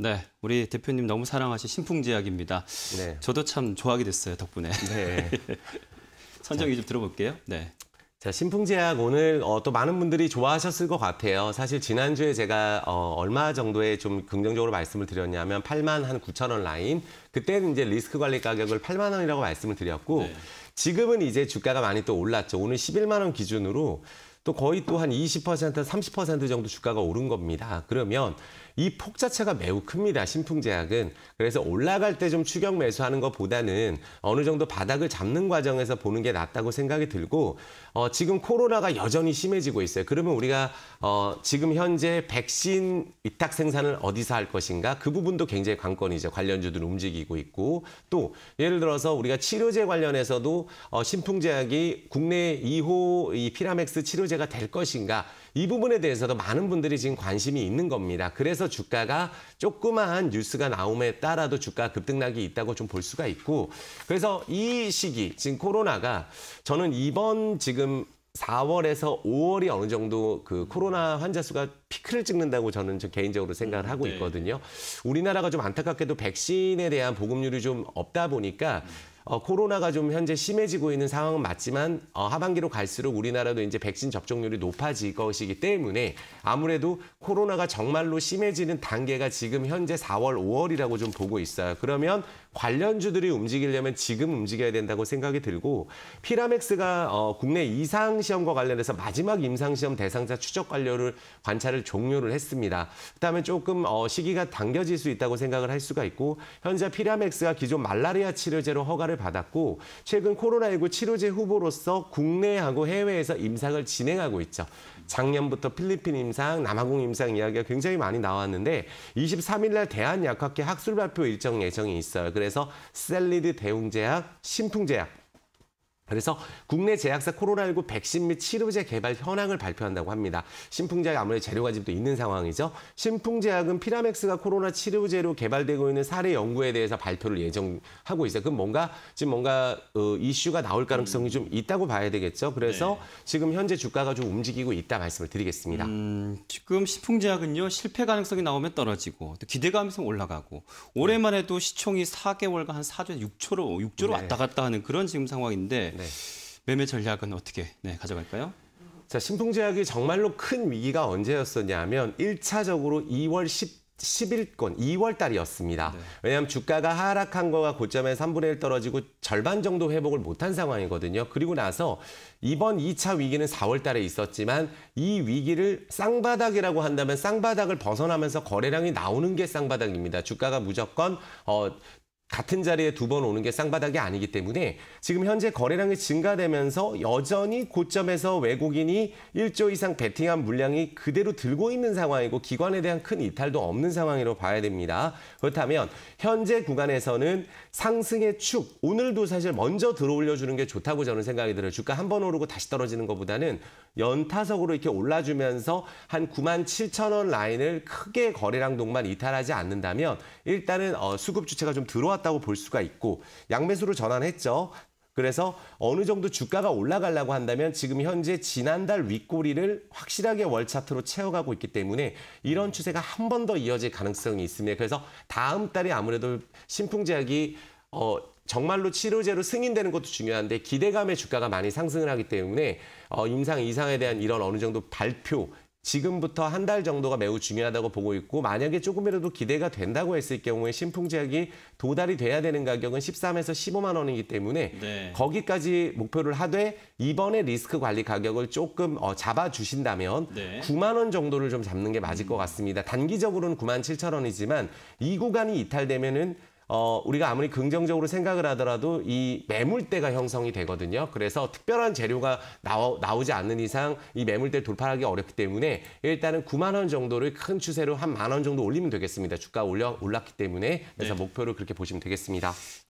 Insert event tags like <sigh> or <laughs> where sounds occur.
네, 우리 대표님 너무 사랑하신 신풍제약입니다. 네. 저도 참 좋아하게 됐어요 덕분에. 네. <laughs> 선정이 좀 들어볼게요. 네. 자, 신풍제약 오늘 어, 또 많은 분들이 좋아하셨을 것 같아요. 사실 지난주에 제가 어, 얼마 정도에 좀 긍정적으로 말씀을 드렸냐면 8만 한 9천 원 라인. 그때는 이제 리스크 관리 가격을 8만 원이라고 말씀을 드렸고 네. 지금은 이제 주가가 많이 또 올랐죠. 오늘 11만 원 기준으로 또 거의 또 한 20%, 30% 정도 주가가 오른 겁니다. 그러면 이 폭 자체가 매우 큽니다. 신풍제약은. 그래서 올라갈 때 좀 추격 매수하는 것보다는 어느 정도 바닥을 잡는 과정에서 보는 게 낫다고 생각이 들고 어, 지금 코로나가 여전히 심해지고 있어요. 그러면 우리가 어, 지금 현재 백신 위탁 생산을 어디서 할 것인가 그 부분도 굉장히 관건이죠. 관련주들 움직이고 있고 또 예를 들어서 우리가 치료제 관련해서도 어, 신풍제약이 국내 2호 이 피라맥스 치료제 문제가 될 것인가 이 부분에 대해서도 많은 분들이 지금 관심이 있는 겁니다. 그래서 주가가 조그마한 뉴스가 나옴에 따라도 주가 급등락이 있다고 좀 볼 수가 있고 그래서 이 시기 지금 코로나가 저는 이번 지금 4월에서 5월이 어느 정도 그 코로나 환자 수가 피크를 찍는다고 저는 저 개인적으로 생각을 음, 하고 네. 있거든요. 우리나라가 좀 안타깝게도 백신에 대한 보급률이 좀 없다 보니까 어, 코로나가 좀 현재 심해지고 있는 상황은 맞지만 어, 하반기로 갈수록 우리나라도 이제 백신 접종률이 높아질 것이기 때문에 아무래도 코로나가 정말로 심해지는 단계가 지금 현재 4월, 5월이라고 좀 보고 있어요. 그러면 관련주들이 움직이려면 지금 움직여야 된다고 생각이 들고 피라맥스가 어, 국내 이상 시험과 관련해서 마지막 임상 시험 대상자 추적 관료를 관찰을 종료를 했습니다. 그다음에 조금 어, 시기가 당겨질 수 있다고 생각을 할 수가 있고 현재 피라맥스가 기존 말라리아 치료제로 허가를 받았고 최근 코로나19 치료제 후보로서 국내하고 해외에서 임상을 진행하고 있죠. 작년부터 필리핀 임상, 남아공 임상 이야기가 굉장히 많이 나왔는데 23일 날 대한약학회 학술 발표 일정 예정이 있어요. 그래서 셀리드 대웅제약, 신풍제약 그래서 국내 제약사 코로나19 백신 및 치료제 개발 현황을 발표한다고 합니다. 신풍제약 아무래도 재료가 지금도 있는 상황이죠. 신풍제약은 피라맥스가 코로나 치료제로 개발되고 있는 사례 연구에 대해서 발표를 예정하고 있어요. 그럼 뭔가 지금 뭔가 어, 이슈가 나올 가능성이 좀 있다고 봐야 되겠죠. 그래서 네. 지금 현재 주가가 좀 움직이고 있다 말씀을 드리겠습니다. 음, 지금 신풍제약은요 실패 가능성이 나오면 떨어지고 또 기대감이 좀 올라가고 올해만 해도 시총이 4개월간 한 4조 6초로 6조로 네. 왔다 갔다 하는 그런 지금 상황인데. 네. 매매 전략은 어떻게 네, 가져갈까요? 자, 신통제약이 정말로 큰 위기가 언제였었냐면 1차적으로 2월 10 11건 2월 달이었습니다. 네. 왜냐하면 주가가 하락한 거가 고점에 3분의 1 떨어지고 절반 정도 회복을 못한 상황이거든요. 그리고 나서 이번 2차 위기는 4월 달에 있었지만 이 위기를 쌍바닥이라고 한다면 쌍바닥을 벗어나면서 거래량이 나오는 게 쌍바닥입니다. 주가가 무조건 어, 같은 자리에 두 번 오는 게 쌍바닥이 아니기 때문에 지금 현재 거래량이 증가되면서 여전히 고점에서 외국인이 1조 이상 베팅한 물량이 그대로 들고 있는 상황이고 기관에 대한 큰 이탈도 없는 상황으로 봐야 됩니다. 그렇다면 현재 구간에서는 상승의 축, 오늘도 사실 먼저 들어올려주는 게 좋다고 저는 생각이 들어요. 주가 한 번 오르고 다시 떨어지는 것보다는 연타석으로 이렇게 올라주면서 한 9만 7천 원 라인을 크게 거래량동만 이탈하지 않는다면 일단은 어, 수급 주체가 좀 들어왔다고 볼 수가 있고 양매수로 전환했죠. 그래서 어느 정도 주가가 올라가려고 한다면 지금 현재 지난달 윗꼬리를 확실하게 월 차트로 채워가고 있기 때문에 이런 추세가 한 번 더 이어질 가능성이 있습니다. 그래서 다음 달에 아무래도 신풍제약이 어, 정말로 치료제로 승인되는 것도 중요한데 기대감의 주가가 많이 상승을 하기 때문에 어, 임상 이상에 대한 이런 어느 정도 발표 지금부터 한 달 정도가 매우 중요하다고 보고 있고 만약에 조금이라도 기대가 된다고 했을 경우에 신풍제약이 도달이 돼야 되는 가격은 13에서 15만 원이기 때문에 네. 거기까지 목표를 하되 이번에 리스크 관리 가격을 조금 어, 잡아주신다면 네. 9만 원 정도를 좀 잡는 게 맞을 것 같습니다. 단기적으로는 9만 7천 원이지만 이 구간이 이탈되면은 어, 우리가 아무리 긍정적으로 생각을 하더라도 이 매물대가 형성이 되거든요. 그래서 특별한 재료가 나오, 나오지 않는 이상 이 매물대 돌파하기 어렵기 때문에 일단은 9만 원 정도를 큰 추세로 한 만 원 정도 올리면 되겠습니다. 주가 올려 올랐기 때문에 그래서 네. 목표를 그렇게 보시면 되겠습니다.